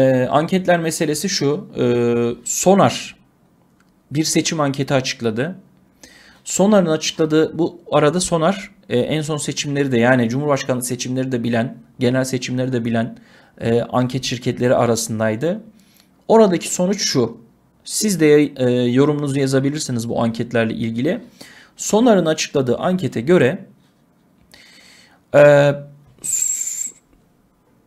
E, anketler meselesi şu. E, Sonar bir seçim anketi açıkladı. Sonar'ın açıkladığı bu arada Sonar e, en son seçimleri de yani Cumhurbaşkanlığı seçimleri de bilen, genel seçimleri de bilen e, anket şirketleri arasındaydı. Oradaki sonuç şu. Siz de e, yorumunuzu yazabilirsiniz bu anketlerle ilgili. Sonar'ın açıkladığı ankete göre e,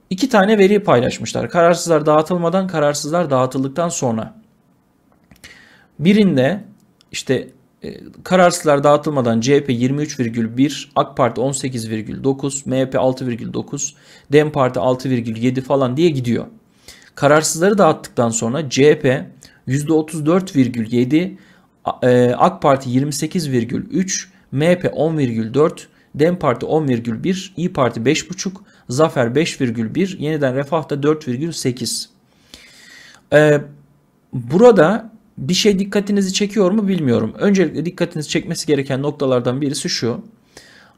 İki tane veri paylaşmışlar. Kararsızlar dağıtılmadan, kararsızlar dağıtıldıktan sonra. Birinde işte e, kararsızlar dağıtılmadan CHP 23,1, AK Parti 18,9, MHP 6,9, DEM Parti 6,7 falan diye gidiyor. Kararsızları dağıttıktan sonra CHP %34,7, e, AK Parti 28,3, MHP 10,4, Dem Parti 10,1, İyi Parti 5,5, Zafer 5,1, Yeniden Refah da 4,8. Ee, burada bir şey dikkatinizi çekiyor mu bilmiyorum. Öncelikle dikkatinizi çekmesi gereken noktalardan birisi şu.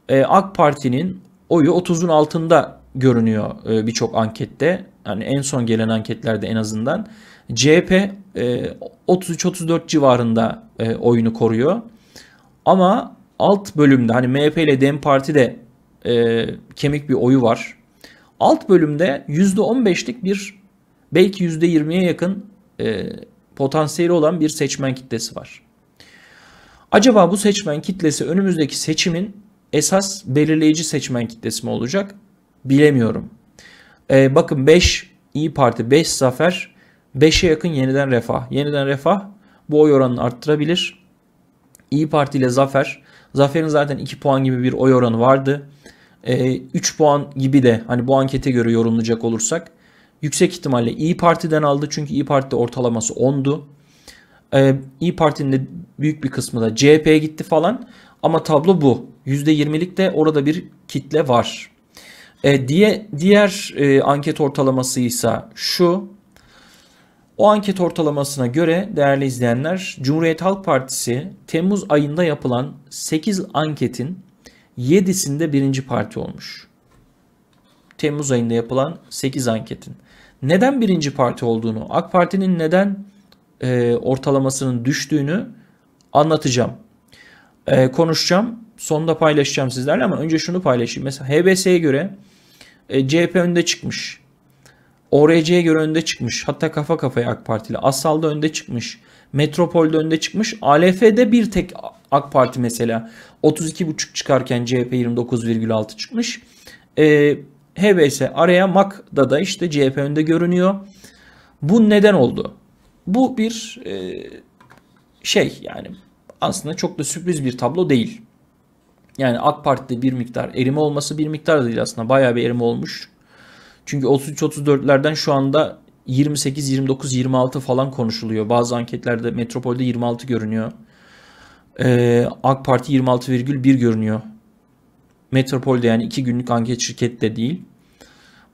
Ee, AK Parti'nin oyu 30'un altında görünüyor e, birçok ankette. Yani en son gelen anketlerde en azından. CHP e, 33-34 civarında e, oyunu koruyor. Ama alt bölümde hani MHP ile DEM Parti de e, kemik bir oyu var. Alt bölümde %15'lik bir belki %20'ye yakın e, potansiyeli olan bir seçmen kitlesi var. Acaba bu seçmen kitlesi önümüzdeki seçimin esas belirleyici seçmen kitlesi mi olacak? Bilemiyorum. E, bakın 5 İyi Parti 5 zafer 5'e yakın yeniden refah. Yeniden refah bu oy oranını arttırabilir. İyi Parti ile zafer Zafer'in zaten 2 puan gibi bir oy oranı vardı. E, ee, 3 puan gibi de hani bu ankete göre yorumlayacak olursak yüksek ihtimalle İyi Parti'den aldı. Çünkü İyi Parti ortalaması 10'du. E, ee, İyi Parti'nin de büyük bir kısmı da CHP'ye gitti falan. Ama tablo bu. %20'lik de orada bir kitle var. E, diye, diğer e, anket ortalaması ise şu. O anket ortalamasına göre değerli izleyenler Cumhuriyet Halk Partisi Temmuz ayında yapılan 8 anketin 7'sinde birinci parti olmuş. Temmuz ayında yapılan 8 anketin. Neden birinci parti olduğunu, AK Parti'nin neden e, ortalamasının düştüğünü anlatacağım. E, konuşacağım. Sonunda paylaşacağım sizlerle ama önce şunu paylaşayım. Mesela HBS'ye göre e, CHP önde çıkmış. ORC'ye göre önde çıkmış. Hatta kafa kafaya AK Parti ile. Assal'da önde çıkmış. Metropol'de önde çıkmış. ALF'de bir tek AK Parti mesela 32,5 çıkarken CHP 29,6 çıkmış. E, ee, HBS araya MAK'da da işte CHP önde görünüyor. Bu neden oldu? Bu bir e, şey yani aslında çok da sürpriz bir tablo değil. Yani AK Parti'de bir miktar erime olması bir miktar değil aslında bayağı bir erime olmuş. Çünkü 33-34'lerden şu anda 28, 29, 26 falan konuşuluyor. Bazı anketlerde Metropol'de 26 görünüyor. Ee, AK Parti 26,1 görünüyor. Metropol'de yani 2 günlük anket şirkette değil.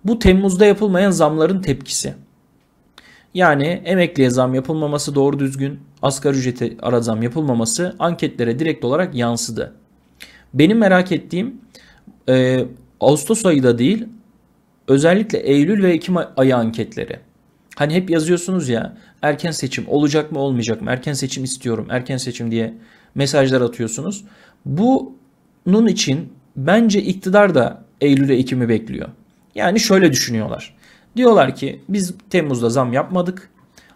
Bu Temmuz'da yapılmayan zamların tepkisi. Yani emekliye zam yapılmaması doğru düzgün, asgari ücrete ara zam yapılmaması anketlere direkt olarak yansıdı. Benim merak ettiğim e, Ağustos ayı da değil Özellikle Eylül ve Ekim ayı anketleri. Hani hep yazıyorsunuz ya erken seçim olacak mı olmayacak mı? Erken seçim istiyorum, erken seçim diye mesajlar atıyorsunuz. Bunun için bence iktidar da Eylül Ekim'i bekliyor. Yani şöyle düşünüyorlar. Diyorlar ki biz Temmuz'da zam yapmadık.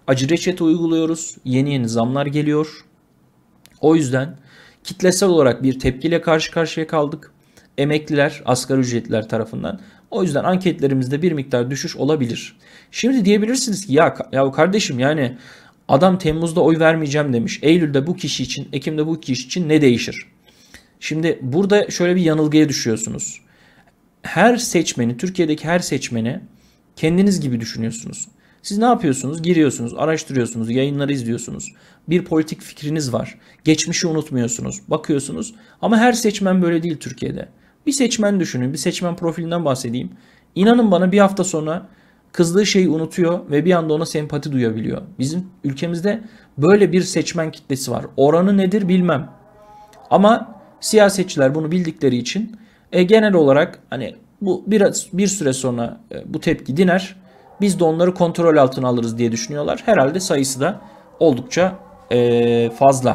Acı reçete uyguluyoruz. Yeni yeni zamlar geliyor. O yüzden kitlesel olarak bir tepkiyle karşı karşıya kaldık. Emekliler, asgari ücretliler tarafından o yüzden anketlerimizde bir miktar düşüş olabilir. Şimdi diyebilirsiniz ki ya, ya kardeşim yani adam Temmuz'da oy vermeyeceğim demiş. Eylül'de bu kişi için, Ekim'de bu kişi için ne değişir? Şimdi burada şöyle bir yanılgıya düşüyorsunuz. Her seçmeni, Türkiye'deki her seçmeni kendiniz gibi düşünüyorsunuz. Siz ne yapıyorsunuz? Giriyorsunuz, araştırıyorsunuz, yayınları izliyorsunuz. Bir politik fikriniz var. Geçmişi unutmuyorsunuz, bakıyorsunuz. Ama her seçmen böyle değil Türkiye'de. Bir seçmen düşünün. Bir seçmen profilinden bahsedeyim. İnanın bana bir hafta sonra kızdığı şeyi unutuyor ve bir anda ona sempati duyabiliyor. Bizim ülkemizde böyle bir seçmen kitlesi var. Oranı nedir bilmem. Ama siyasetçiler bunu bildikleri için e, genel olarak hani bu biraz bir süre sonra e, bu tepki diner. Biz de onları kontrol altına alırız diye düşünüyorlar. Herhalde sayısı da oldukça e, fazla.